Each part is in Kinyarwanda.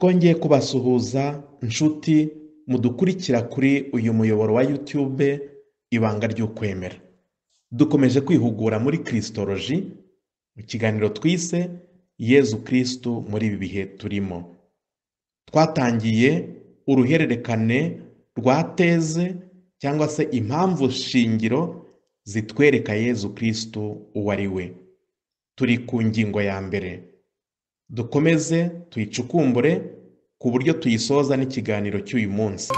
twongeye kubasuhuza nshuti mudukurikira kuri uyu muyoboro wa YouTube ibanga ry'ukwemera dukomeje kwihugura muri kirisitoroji mu kiganiro twise yezu kirisitu muri ibi bihe turimo twatangiye uruhererekane rwa teze cyangwa se impamvu shingiro zitwereka yezu kirisitu uwo ari we turi ku ngingo ya mbere dukomeze tuyicukumbure ku buryo tuyisoza n'ikiganiro cy'uyu munsi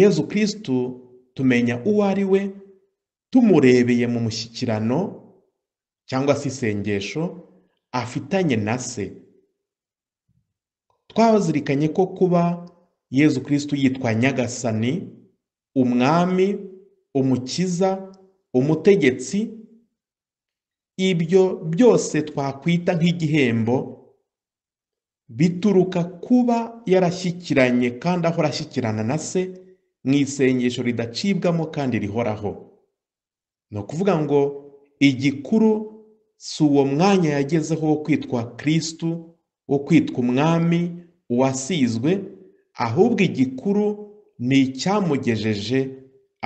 yezu kirisitu tumenya uwo ari we tumurebeye mu mushyikirano cyangwa se isengesho afitanye na se twabazirikanye ko kuba yezu kirisitu yitwa nyagasani umwami umukiza umutegetsi ibyo byose twakwita nk'igihembo bituruka kuba yarashyikiranye kandi aho arashyikirana na se mu isengesho ridacibwamo kandi rihoraho ni ukuvuga ngo igikuru si uwo mwanya yagezeho wo kwitwa kirisitu wo kwitwa umwami uwasizwe ahubwo igikuru ni icyamugejeje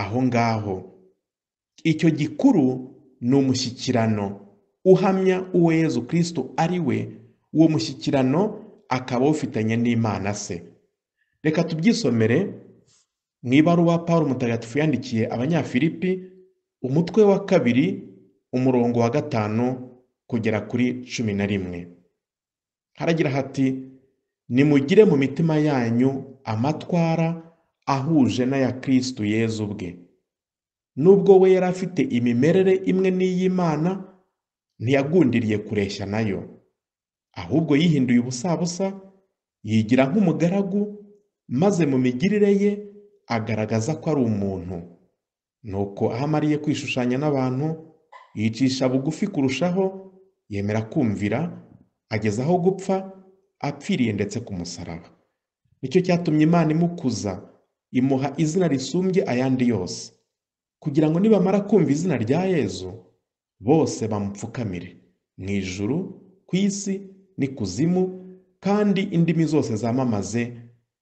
aho ngaho icyo gikuru ni umushyikirano uhamya uwo yezu kirisitu ari we uwo mushyikirano akaba awufitanye n'imana se reka tubyisomere Mu ibaruwa Pawulo Mutagatifu yandikiye Abanyafilipi, umutwe wa kabiri umurongo wa gatanu kugera kuri cumi na rimwe haragira hati nimugire mu mitima yanyu amatwara ahuje n'aya Kristo Yezu ubwe nubwo we yari afite imimerere imwe n'iy'Imana ntiyagundiriye kureshya nayo ahubwo yihinduye ubusabusa yigira nk'umugaragu maze mu migirire ye agaragaza ko ari umuntu nuko aho amariye kwishushanya n'abantu yicisha bugufi kurushaho yemera kumvira ageza aho gupfa apfiriye ndetse ku musaraba nicyo cyatumye imana imukuza imuha izina risumbye ayandi yose kugira ngo nibamara kumva izina rya yezu bose bamupfukamire mu ijuru ku isi ni kuzimu kandi indimi zose zamamaze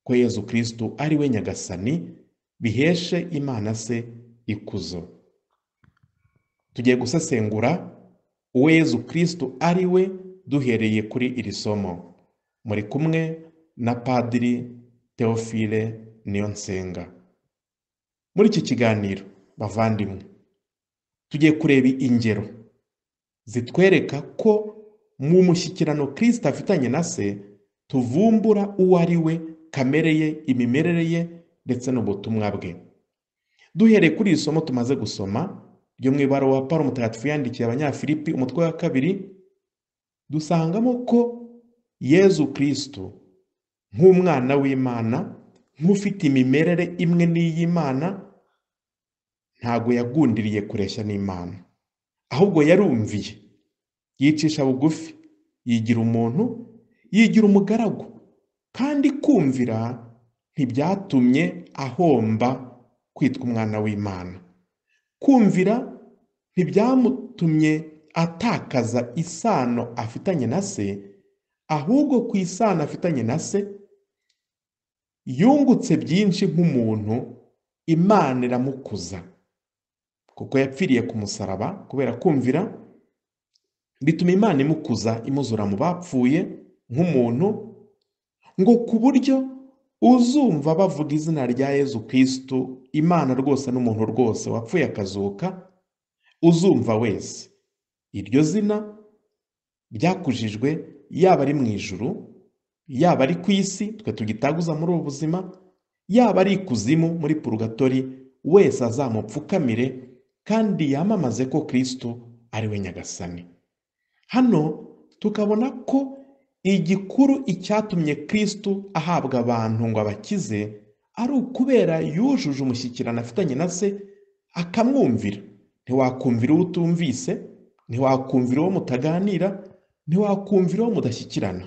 ko yezu kirisitu ari we nyagasani biheshe imana se ikuzo tugiye gusesengura uwo yezu kirisitu ari we duhereye kuri iri somo muri kumwe na padiri teofile niyo nsenga muri iki kiganiro bavandimwe tugiye kureba ingero zitwereka ko mu mushyikirano kirisita afitanye na se tuvumbura uwo ari we kamere ye imimerere ye ndetse n'ubutumwa bwe duhereye kuri iri somo tumaze gusoma ryo mu ibaruwa Paulo umutagatifu yandikiye abanyafilipi umutwe wa kabiri dusangamo ko yezu kirisitu nk'umwana w'imana nk'ufite imimerere imwe n'iy'imana ntago yagundiriye kureshya n'imana ahubwo yarumviye yicisha bugufi yigira umuntu yigira umugaragu kandi kumvira ntibyatumye ahomba kwitwa umwana w'imana kumvira ntibyamutumye atakaza isano afitanye na se ahubwo ku isano afitanye na se yungutse byinshi nk'umuntu imana iramukuza kuko yapfiriye ku musaraba kubera kumvira bituma imana imukuza imuzura mu bapfuye nk'umuntu ngo ku buryo uzumva bavuga izina rya yezu kirisitu imana rwose n'umuntu rwose wapfuye akazuka uzumva wese iryo zina ryakujijwe yaba ari mu ijuru yaba ari ku isi twe tugitaguza muri ubu buzima yaba ari ikuzimu muri purugatori wese azamupfukamire kandi yamamaze ko kirisitu ari we nyagasani hano tukabona ko ntigikuru icyatumye Kristu ahabwa abantu ngo abakize ari ukubera yujuje umushyikirano afitanye na se akamwumvira ntiwakumvira uwo utumvise ntiwakumvira uwo mutaganira ntiwakumvira uwo mudashyikirana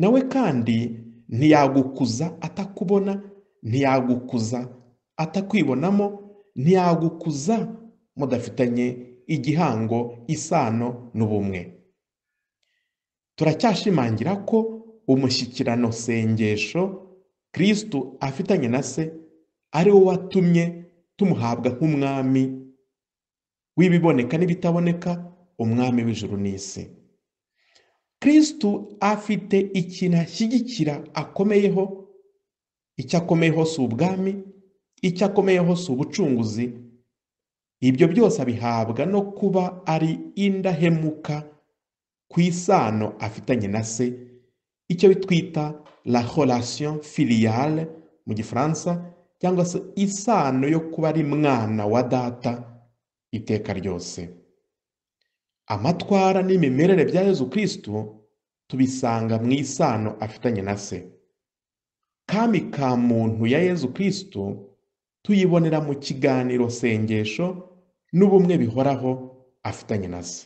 nawe kandi ntiyagukuza atakubona ntiyagukuza atakwibonamo ntiyagukuza mudafitanye igihango isano n'ubumwe turacyashimangira ko umushyikirano sengesho kristu afitanye na se ari wo watumye tumuhabwa nk'umwami w'ibiboneka n'ibitaboneka umwami w'ijuru n'isi kristu afite ikintu ashyigikira akomeyeho icyo akomeyeho si ubwami icyo akomeyeho si ubucunguzi ibyo byose abihabwa no kuba ari indahemuka ku isano afitanye na se icyo twita la relation filiale mu gifaransa cyangwa se isano yo kuba ari mwana wa data iteka ryose amatwara n'imimerere bya yezu kirisitu tubisanga mu isano afitanye na se kami ka muntu ya yezu kirisitu tuyibonera mu kiganiro sengesho n'ubumwe bihoraho afitanye na se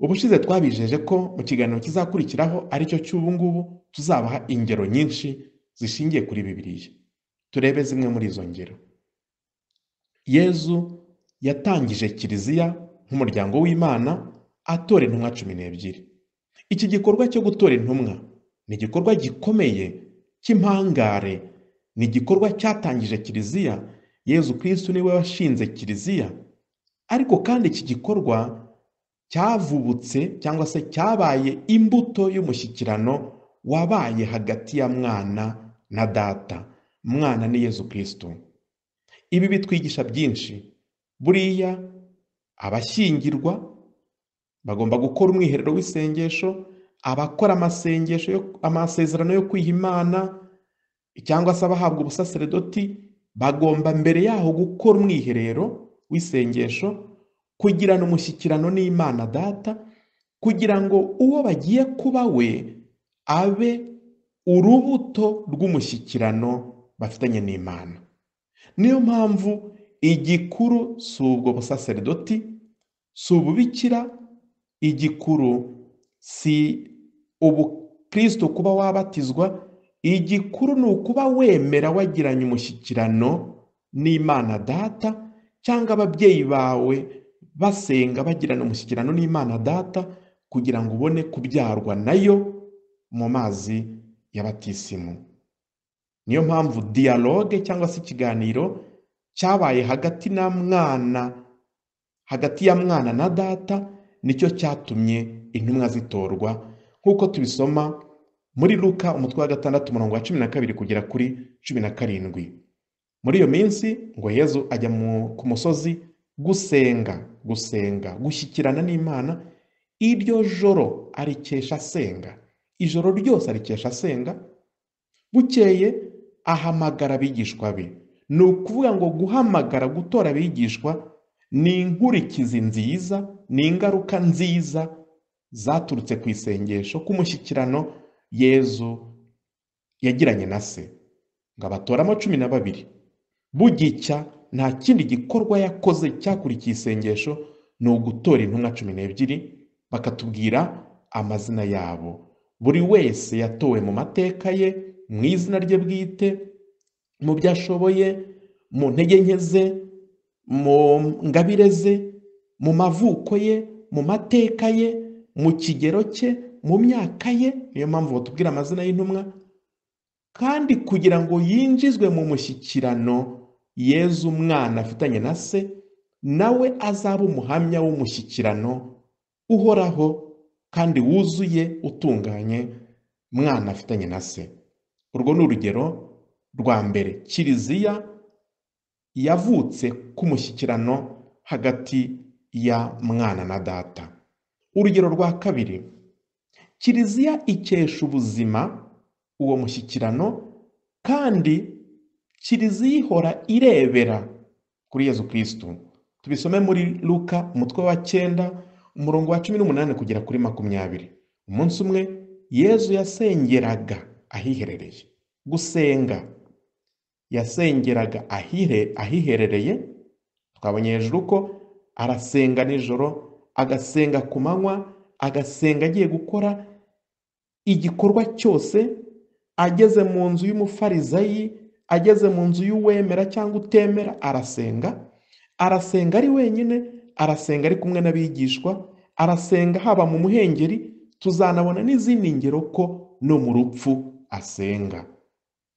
ubushize twabijeje ko mu kiganiro kizakurikiraho aricyo cy'ubu ngubu tuzabaha ingero nyinshi zishingiye kuri bibiliya turebe zimwe muri izo ngero yezu yatangije kiliziya nk'umuryango w'imana atora intumwa cumi n'ebyiri iki gikorwa cyo gutora intumwa ni igikorwa gikomeye cy'impangare ni igikorwa cyatangije kiliziya yezu kirisitu niwe washinze kiliziya ariko kandi iki gikorwa cyavubutse cyangwa se cyabaye imbuto y'umushyikirano wabaye hagati ya mwana na data mwana ni yezu kirisito ibi bitwigisha byinshi buriya abashyingirwa bagomba gukora umwiherero w'isengesho abakora amasengesho amasezerano yo kwiha imana cyangwa se abahabwa ubusaseredoti bagomba mbere yaho gukora umwiherero w'isengesho kugirana umushyikirano n'imana data kugira ngo uwo bagiye kuba we abe urubuto rw'umushyikirano bafitanye n'imana niyo mpamvu igikuru si ubwo busaseredoti si ububikira igikuru si ubukristo kuba wabatizwa igikuru ni ukuba wemera wagiranye umushyikirano n'imana data cyangwa ababyeyi bawe basenga bagirana umushyikirano n'imana data kugira ngo ubone kubyarwa nayo mu mazi ya batisimu niyo mpamvu diyaloge cyangwa se ikiganiro cyabaye hagati na mwana hagati ya mwana na data nicyo cyatumye intumwa zitorwa nk'uko tubisoma muri luka umutwe wa gatandatu umurongo wa cumi na kabiri kugera kuri cumi na karindwi muri iyo minsi ngo yezu ajya ku musozi gusenga gusenga gushyikirana n'imana iryo joro arikesha asenga ijoro ryose arikesha asenga bukeye ahamagara abigishwa be ni ukuvuga ngo guhamagara gutora abigishwa ni inkurikizi nziza ni ingaruka nziza zaturutse ku isengesho k'umushyikirano yezu yagiranye na se ngo abatoramo cumi na babiri bugicya nta kindi gikorwa yakoze cyakurikiye isengesho ni ugutora intumwa cumi n'ebyiri bakatubwira amazina yabo buri wese yatowe mu mateka ye mu izina rye bwite mu byo ashoboye mu ntege nke ze mu ngabire ze mu mavuko ye mu mateka ye mu kigero cye mu myaka ye niyo mpamvu batubwira amazina y'intumwa kandi kugira ngo yinjizwe mu mushyikirano yezu umwana afitanye na se nawe azaba umuhamya w'umushyikirano uhoraho kandi wuzuye utunganye mwana afitanye na se urwo ni urugero rwa mbere kiliziya yavutse k'umushyikirano hagati ya mwana na data urugero rwa kabiri kiliziya ikesha ubuzima uwo mushyikirano kandi kiliziya ihora irebera kuri yezu kirisitu tubisome muri luka umutwe wa cyenda umurongo wa cumi n'umunani kugera kuri makumyabiri umunsi umwe yezu yasengeraga ahiherereye gusenga yasengeraga ahiherereye twabonye hejuru ko arasenga nijoro agasenga ku manywa agasenga agiye gukora igikorwa cyose ageze mu nzu y'umufarizayi ageze mu nzu y'uwemera cyangwa utemera arasenga arasenga ari wenyine arasenga ari kumwe n'abigishwa arasenga haba mu muhengeri tuzanabona n'izindi ngero ko no mu rupfu asenga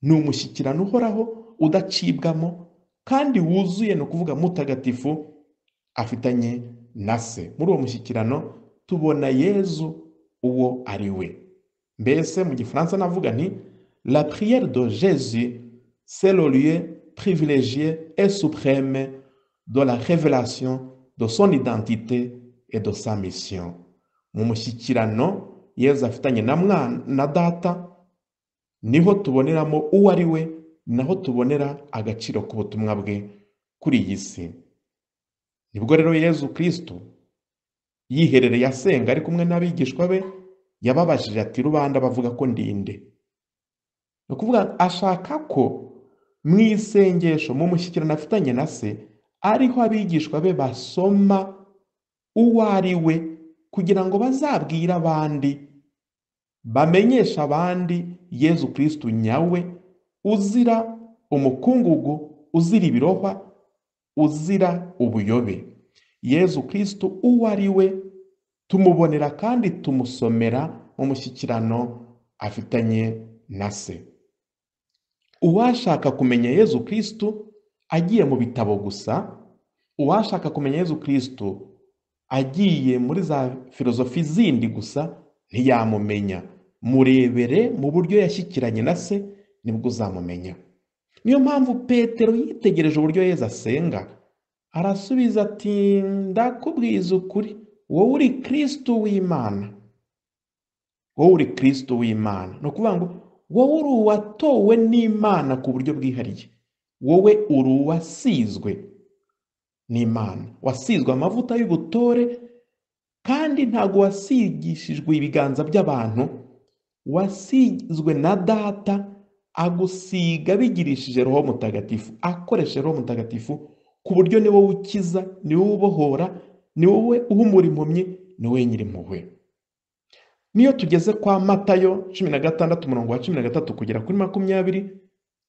ni umushyikirano uhoraho udacibwamo kandi wuzuye ni ukuvuga mutagatifu afitanye na se muri uwo mushyikirano tubona yezu uwo ari we mbese mu gifaransa navuga ni la prière de jésus C'est le lieu privilégié et suprême de la révélation de son identité et de sa mission. Mu mushyikirano Yezu afitanye na mwana na data niho tuboneramo uwo ari we naho tubonera agaciro k'ubutumwa bwe kuri iyi si nibwo rero Yezu kirisito yiherereye asenga ari kumwe n'abigishwa be yababajije ati rubanda bavuga ko ndinde ni ukuvuga ashaka ko mu isengesho mu mushyikirano afitanye na se ariho abigishwa be basoma uwo ari we kugira ngo bazabwire abandi bamenyeshe abandi yezu kirisitu nyawe uzira umukungugu uzira ibirohwa uzira ubuyobe yezu kirisitu uwo ari we tumubonera kandi tumusomera mu mushyikirano afitanye na se uwashaka kumenya yezu kirisitu agiye mu bitabo gusa uwashaka kumenya yezu kirisitu agiye muri za filozofi zindi gusa ntiyamumenya murebere mu buryo yashyikiranye na se nibwo uzamumenya niyo mpamvu petero yitegereje uburyo yezu asenga arasubiza ati ndakubwiza ukuri wowe uri kirisitu w'imana wowe uri kirisitu w'imana ni ukuvuga ngo wowe uri uwatowe n'imana ku buryo bwihariye wowe uri uwasizwe n'imana wasizwe amavuta y'ubutore kandi ntabwo wasigishijwe ibiganza by'abantu wasizwe na data agusiga bigirishije roho mutagatifu akoresheje roho mutagatifu ku buryo ni wowe ukiza ni wowe ubohora ni wowe uhumura impumyi ni wowe nyir'impuhwe N'iyo tugeze kwa matayo cumi na gatandatu umurongo wa cumi na gatatu kugera kuri makumyabiri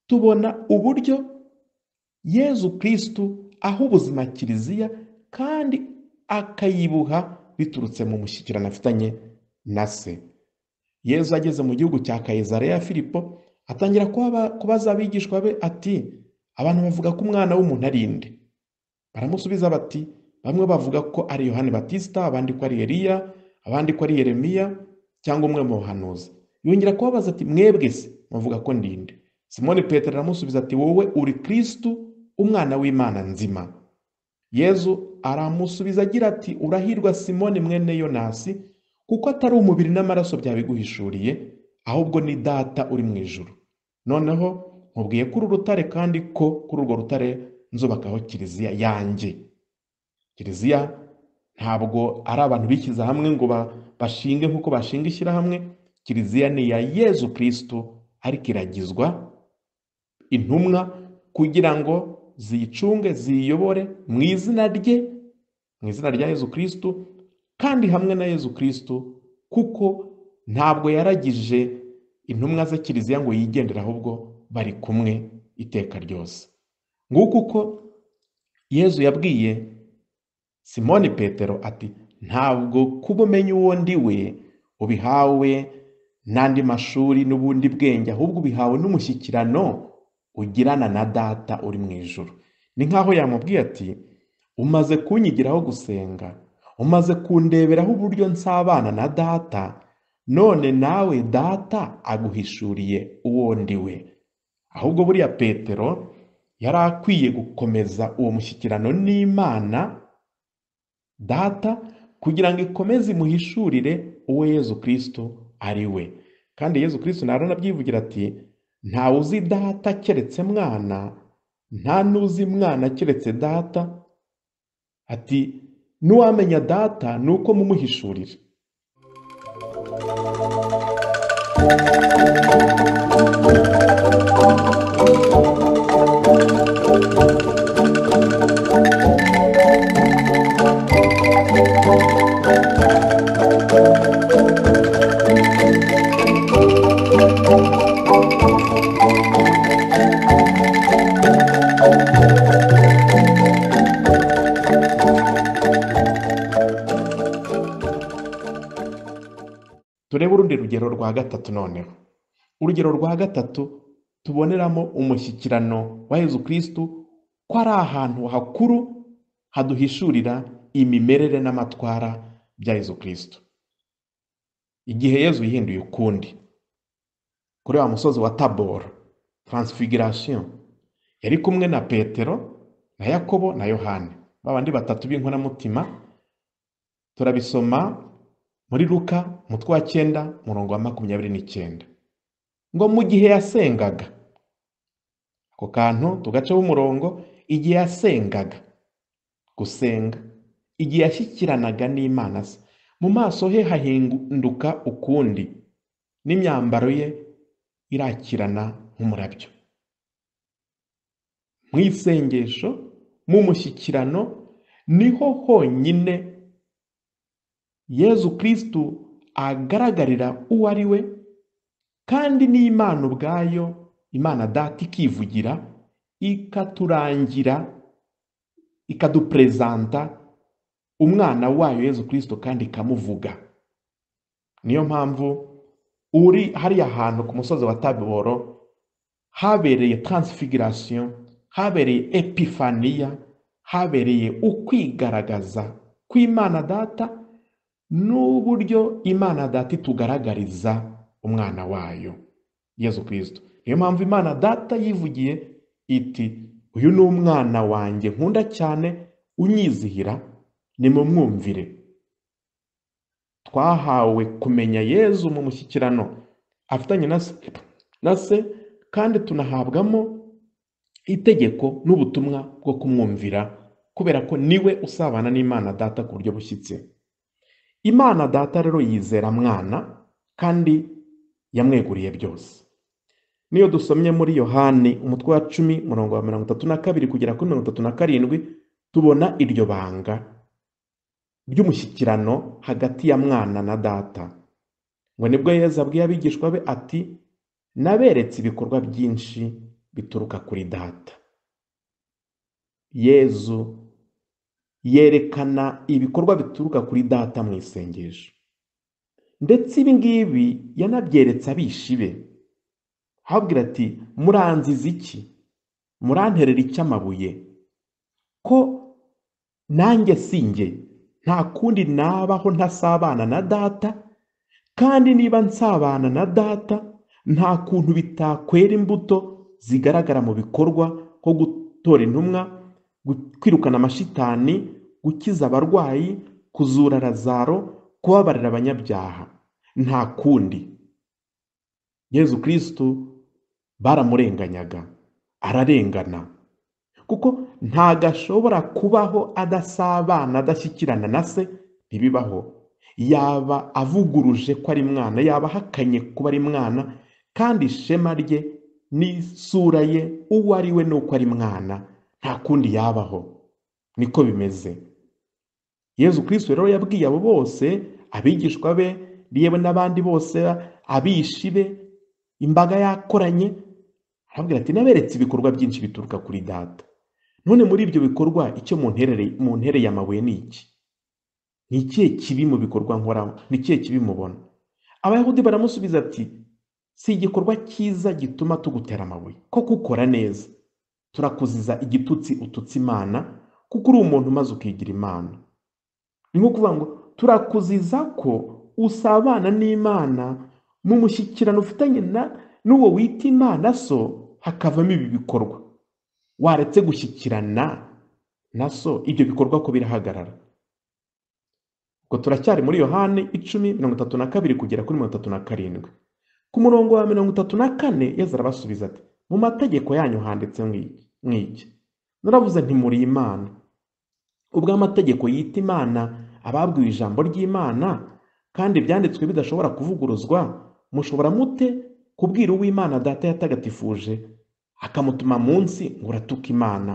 tubona uburyo yezu kirisitu aha ubuzima kiliziya kandi akayibuha biturutse mu mushyikirano afitanye na se yezu ageze mu gihugu cya kayizareya filipo atangira kubaza abigishwa be ati abantu bavuga ko umwana w'umuntu ari inde baramusubiza bati bamwe bavuga ko ari yohani batisita abandi ko ari eliya abandi ko ari yeremiya cyangwa umwe mu bahanuzi yongera kubabaza ati mwebwe se muvuga ko ndinde simoni peter aramusubiza ati wowe uri kirisitu umwana w'imana nzima yezu aramusubiza agira ati urahirwa simoni mwene yonasi kuko atari umubiri n'amaraso byabiguhishuriye ahubwo ni data uri mu ijoro noneho mubwiye kuri urutare kandi ko kuri urwo rutare nzubakaho kiliziya yanjye kiliziya ntabwo ari abantu bishyize hamwe ngo bashinge nk'uko bashinga ishyirahamwe kiliziya ni iya yezu kirisito ariko iragizwa intumwa kugira ngo ziyicunge ziyobore mu izina rye mu izina rya yezu kirisito kandi hamwe na yezu kirisito kuko ntabwo yaragije intumwa ze kiliziya ngo yigendere ahubwo bari kumwe iteka ryose nguko uko yezu yabwiye simoni petero ati ntabwo kuba umenya uwo ndi we ubihawe n'andi mashuri n'ubundi bwenge ahubwo ubihawe n'umushyikirano ugirana na data uri mu ijoro ni nk'aho yamubwiye ati umaze kunyigiraho gusenga umaze kundeberaho uburyo nsabana na data none nawe data aguhishuriye uwo ndi we ahubwo buriya petero yari akwiye gukomeza uwo mushyikirano n'imana data kugira ngo ikomeze imuhishurire uwo yezu kristo ari we kandi yezu kristo narona abyivugira ati ntawe uzi data keretse mwana nta n'uzi mwana keretse data ati n'uwamenya data ni uko mumuhishurira turebe urundi rugero rwa gatatu noneho urugero rwa gatatu tuboneramo umushyikirano wa Yezu kirisitu ko ari ahantu hakuru haduhishurira imimerere n'amatwara bya Yezu kirisitu igihe Yezu yihinduye ukundi kuri wa musozi wa taboro taransifigarasiyo yari kumwe na petero na yakobo na yohani babandi batatu b'inkoramutima turabisoma muri luka umutwe wa cyenda murongo wa makumyabiri n'icyenda ngo mu gihe yasengaga ako kantu tugaceho umurongo igihe yasengaga gusenga igihe yashyikiranaga n'imana se mu maso he hahinduka ukundi n'imyambaro ye irakirana nk'umurabyo mu isengesho mu mushyikirano niho honyine yezu kristu agaragarira uwo ari we kandi n'imana ubwayo imana data ikivugira ikaturangira ikaduperezanta umwana wayo yezu kristo kandi ikamuvuga niyo mpamvu uri hariya hantu ku musozi wa tabiboro habereye taransifigurasiyo habereye epifaniya habereye ukwigaragaza kw'imana data n'uburyo imana data itugaragariza umwana wayo yezu kirisito niyo mpamvu imana data yivugiye iti uyu ni umwana wanjye nkunda cyane unyizihira nimumwumvire twahawe kumenya yezu mu mushyikirano afitanye na se kandi tunahabwamo itegeko n'ubutumwa bwo kumwumvira kubera ko niwe usabana n'imana data ku buryo bushyitse Imana Data rero yizera mwana kandi yamweguriye byose niyo dusomye muri yohani umutwe wa cumi murongo wa mirongo itatu na kabiri kugera kuri mirongo itatu na karindwi tubona iryo banga ry'umushyikirano hagati ya mwana na data ngo nibwo yezu abwiye abigishwa be ati naberetse ibikorwa byinshi bituruka kuri data yezu yerekana ibikorwa bituruka kuri data mu isengesho ndetse ibi ngibi yanabyeretse abishi be ahabwira ati muranziza iki muranterera icy'amabuye ko nanjye sinjye nta kundi nabaho ntasabana na data kandi niba nsabana na data nta kuntu bitakwera imbuto zigaragara mu bikorwa nko gutora intumwa kwirukana amashitani gukiza abarwayi kuzura lazaro kubabarira abanyabyaha nta kundi yezu kirisitu baramurenganyaga ararengana kuko ntago ashobora kubaho adasabana adashyikirana na se ntibibaho yaba avuguruje ko ari mwana yaba ahakanye kuba ari mwana kandi ishema rye n'isura ye uwo ari we n'uko ari mwana nta kundi yabaho niko bimeze yezu kirisito rero yabwiye abo bose abigishwa be yewe n'abandi bose abishi be imbaga yakoranye arababwira ati naberetse ibikorwa byinshi bituruka kuri data none muri ibyo bikorwa icyo mu ntereye amabuye ni iki ni ikihe kibi mu bikorwa nkoraho ni ikihe kibi mubona abayahudi baramusubiza ati si igikorwa cyiza gituma tugutera amabuye ko kukora neza turakuziza igitutsi ututse imana kuko uri umuntu umaze ukigira imana ni nko kuvuga ngo turakuziza ko usabana n'imana mu mushyikirano ufitanye na n'uwo wita imana so hakavamo ibi bikorwa waretse gushyikirana na so ibyo bikorwa ko birahagarara ubwo turacyari muri yohani icumi mirongo itatu na kabiri kugera kuri mirongo itatu na karindwi ku murongo wa mirongo itatu na kane yezara basubiza ati mu mategeko yanyu handitse nkiki naravuze nti imana ubwo amategeko yita imana ababwiwe ijambo ry'imana kandi byanditswe bidashobora kuvuguruzwa mushobora mute kubwira uw'imana data yatagatifuje akamutuma munsi ngo uratuka imana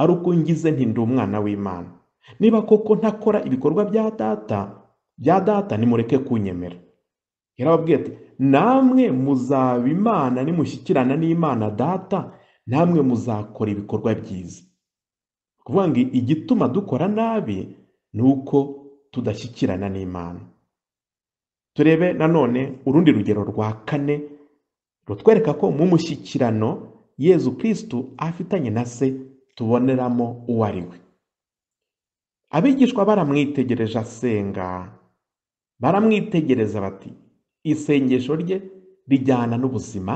ari uko ngize ntindi umwana w'imana niba koko ntakora ibikorwa bya data bya data nimureke kunyemera yarababwiye ati namwe muzaba imana nimushyikirana n'imana data namwe muzakora ibikorwa byiza kuvuga ngo igituma dukora nabi ni uko tudashyikirana n'imana turebe nanone urundi rugero rwa kane rutwereka ko mu mushyikirano yezu kirisitu afitanye na se tuboneramo uwo ari we abigishwa baramwitegereje asenga baramwitegereza bati isengesho rye rijyana n'ubuzima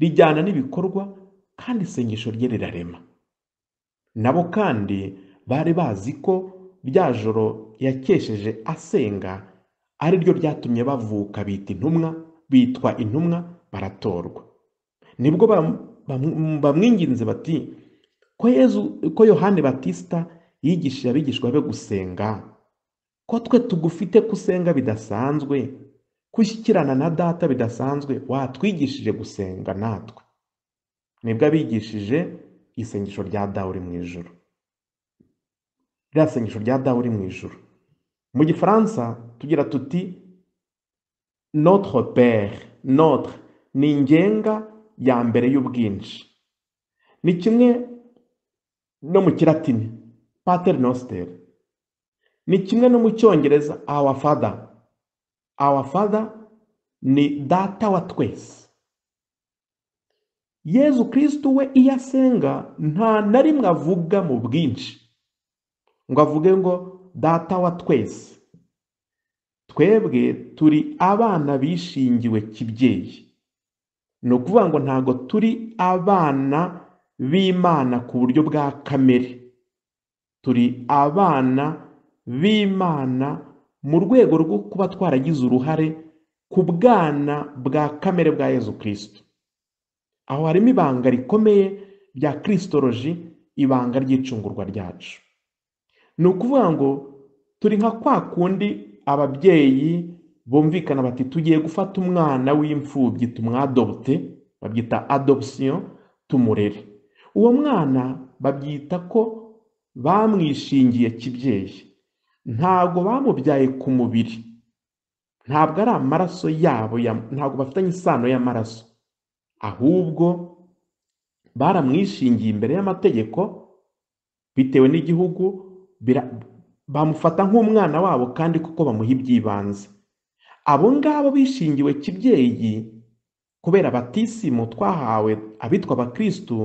rijyana n'ibikorwa kandi isengesho rye rirarema nabo kandi bari bazi ko rya joro yakesheje asenga ari ryo ryatumye bavuka bita intumwa bitwa intumwa baratorwa nibwo bamwinginze bati ko yezu ko yohani batista yigishije abigishwa be gusenga ko twe tugufite ko usenga bidasanzwe kushyikirana na Data bidasanzwe watwigishije gusenga natwe nibwo abigishije isengesho rya dawe uri mu ijuru ririya sengesho rya dawe uri mu ijuru mu gifaransa tugira tuti notre père notre ni ingenga ya mbere y'ubwinshi ni kimwe no mu kiratini pater ni kimwe no mu cyongereza our father our father ni data wa twese yezu kirisitu we iyo asenga nta na rimwe avuga mu bwinshi ngo avuge ngo data wa twese twebwe turi abana bishingiwe kibyeyi ni ukuvuga ngo ntabwo turi abana b'imana ku buryo bwa kamere turi abana b'imana mu rwego rwo kuba twaragize uruhare ku bwana bwa kamere bwa Yezu kirisito aho harimo ibanga rikomeye rya kirisitoroji ibanga ry'icungurwa ryacu ni ukuvuga ngo turi nka kwa kundi ababyeyi bumvikana bati tugiye gufata umwana w'imfubyi tumwadobute babyita adoption tumurere uwo mwana babyita ko bamwishingiye kibyeyi ntago bamubyaye ku mubiri ntabwo ari amaraso yabo ntabwo bafitanye isano y'amaraso ahubwo baramwishingiye imbere y'amategeko bitewe n'igihugu bamufata nk'umwana wabo kandi kuko bamuha iby'ibanze abo ngabo bishingiwe kibyeyi kubera batisimu twahawe abitwa abakristu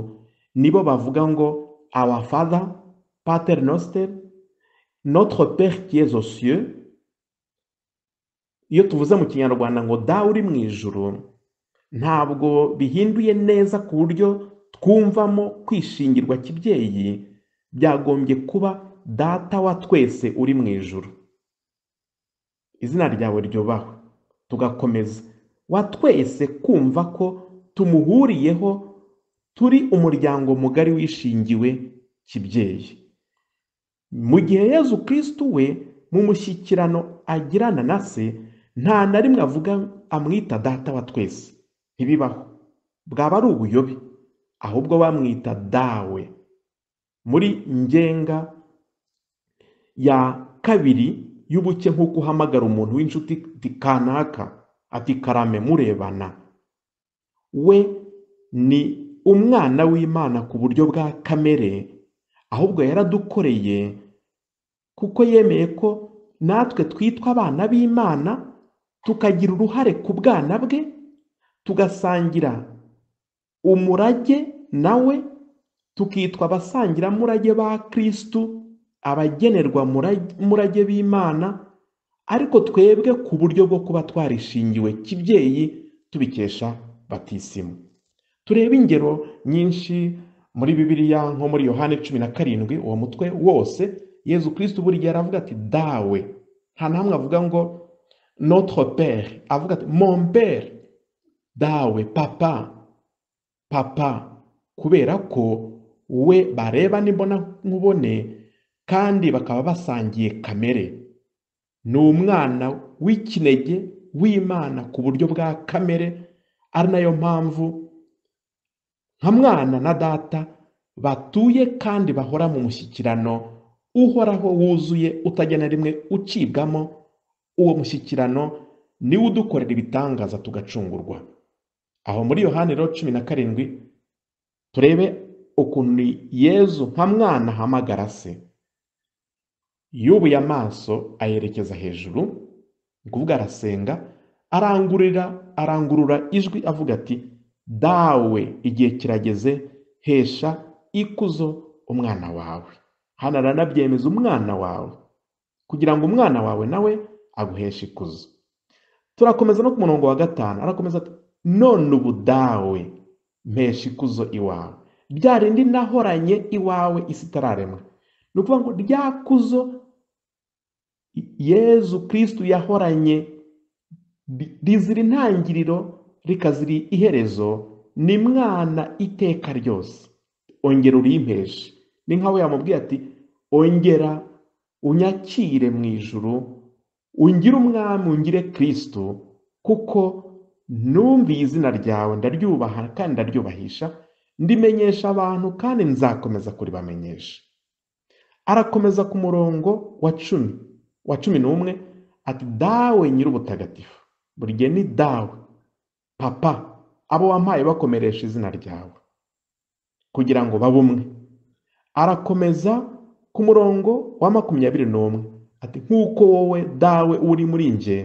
nibo bavuga ngo awa fada pater notre père qui est aux cieux iyo tuvuze mu kinyarwanda ngo da uri mu ijuru ntabwo bihinduye neza ku buryo twumvamo kwishingirwa kibyeyi byagombye kuba data wa twese uri mu ijuru izina ryawe ryubahwe tugakomeza wa twese kumva ko tumuhuriyeho turi umuryango mugari wishingiwe kibyeyi Mu gihe Yezu Kristo we mu mushyikirano agirana na Se nta na rimwe avuga amwita Data wa twese ntibibaho bwaba ari ubuyobe ahubwo bamwita dawe muri ngenga ya kabiri y'ubuke nk'uko uhamagara umuntu w'inshuti kanaka ati karame murebana we ni umwana w'imana ku buryo bwa kamere ahubwo yaradukoreye kuko yemeye ko natwe twitwa abana b'Imana tukagira uruhare ku bwana bwe tugasangira umurage nawe tukitwa abasangiramurage ba Kristo abagenerwa murage b'Imana ariko twebwe ku buryo bwo kuba twarishingiwe kibyeyi tubikesha batisimu turebe ingero nyinshi muri bibiliya nko muri yohani cumi na karindwi uwo mutwe wose yezu kirisitu buri aravuga ati dawe nta n'amwe avuga ngo notre père avuga ati mon père dawe papa papa kubera ko we bareba n'imbona nkubone kandi bakaba basangiye kamere ni umwana w'ikinege w'imana ku buryo bwa kamere ari nayo mpamvu nka mwana na data batuye kandi bahora mu mushyikirano uhoraho wuzuye utajya na rimwe ucibwamo uwo mushyikirano niwe udukorera ibitangaza tugacungurwa aho muri yohani rero cumi na karindwi turebe ukuntu yezu nka mwana ahamagara se yubuye amaso ayerekeza hejuru ni kuvuga arasenga arangurira arangurura ijwi avuga ati dawe igihe kirageze hesha ikuzo umwana wawe hano aranabyemeza umwana wawe kugira ngo umwana wawe nawe aguheshe ikuzo turakomeza no ku murongo wa gatanu arakomeza none ubu dawe mpesha ikuzo iwawe bya rindi nahoranye iwawe isi itararemwa ni ukuvuga ngo rya kuzo yezu kirisitu yahoranye rizira intangiriro rikazira iherezo ni mwana iteka ryose ongera urimpeshe ni nkawe yamubwiye ati ongera unyakire mu ijuru ungire umwami ungire kirisitu kuko numviye izina ryawe ndaryubaha kandi ndaryubahisha ndimenyesha abantu kandi nzakomeza kuribamenyesha arakomeza ku murongo wa cumi wa cumi n'umwe ati dawe nyir'ubutagatifu burigihe ni dawe papa abo wampaye bakomeresha izina ryawe kugira ngo babe umwe arakomeza ku murongo wa makumyabiri n'umwe ati nk'uko wowe dawe uri muri njye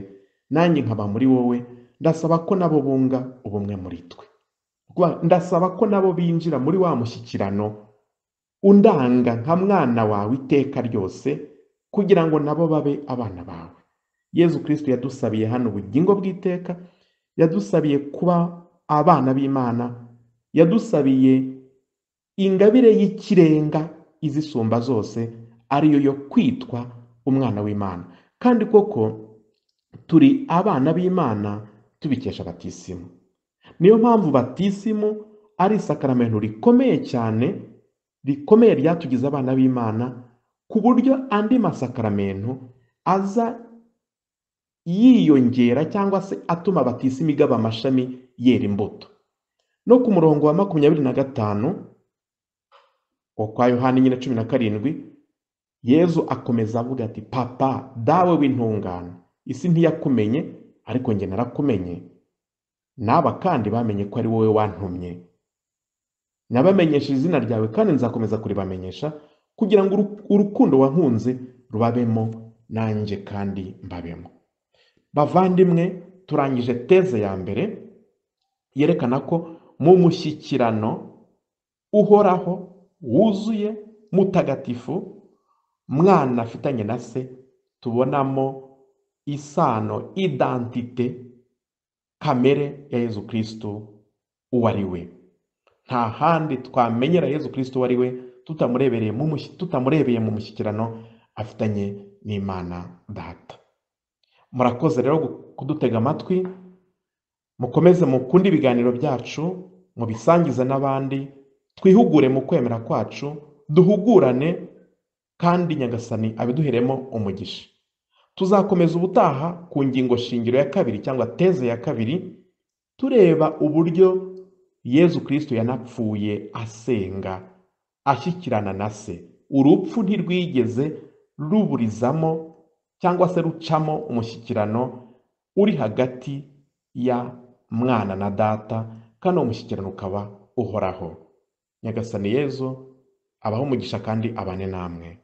nanjye nkaba muri wowe ndasaba ko nabo bunga ubumwe muri twe ndasaba ko nabo binjira muri wa mushyikirano undanga nka mwana wawe iteka ryose kugira ngo nabo babe abana bawe yezu kirisiti yadusabiye hano ubugingo bw'iteka yadusabiye kuba abana b'imana yadusabiye ingabire y'ikirenga izisumba zose ariyo yo kwitwa umwana w'imana kandi koko turi abana b'imana tubikesha batisimu niyo mpamvu batisimu ari isakaramento rikomeye cyane rikomeye ryatugize abana b'imana ku buryo andi masakaramento aza yiyongera cyangwa se atuma batisimu igaba amashami yera imbuto no ku murongo wa makumyabiri na gatanu kwa yohani nyine cumi na karindwi yezu akomeza avuga ati papa dawe w'intungane isi ntiyakumenye ariko njye narakumenye n'aba kandi bamenye ko ari wowe wantumye nabamenyesha izina ryawe kandi nzakomeza kuribamenyesha kugira ngo urukundo wankunze rubabemo nanjye kandi mbabemo bavandimwe turangije teze ya mbere yerekana ko mu mushyikirano uhoraho wuzuye mutagatifu mwana afitanye na se tubonamo isano idantite kamere ya yezu kirisitu uwo ari we nta handi twamenyera yezu kirisitu uwo ari we tutamurebereye mu mushyikirano afitanye n'imana data murakoze rero kudutega amatwi mukomeze mukunde ibiganiro byacu mubisangize n'abandi twihugure mu kwemera kwacu duhugurane kandi nyagasani abiduheremo umugisha tuzakomeza ubutaha ku ngingo shingiro ya kabiri cyangwa teze ya kabiri tureba uburyo yezu kirisito yanapfuye asenga ashyikirana na se urupfu ntirwigeze ruburizamo cyangwa se rucamo umushyikirano uri hagati ya mwana na data kandi uwo mushyikirano ukaba uhoraho nyagasani yezu abaho umugisha kandi abane namwe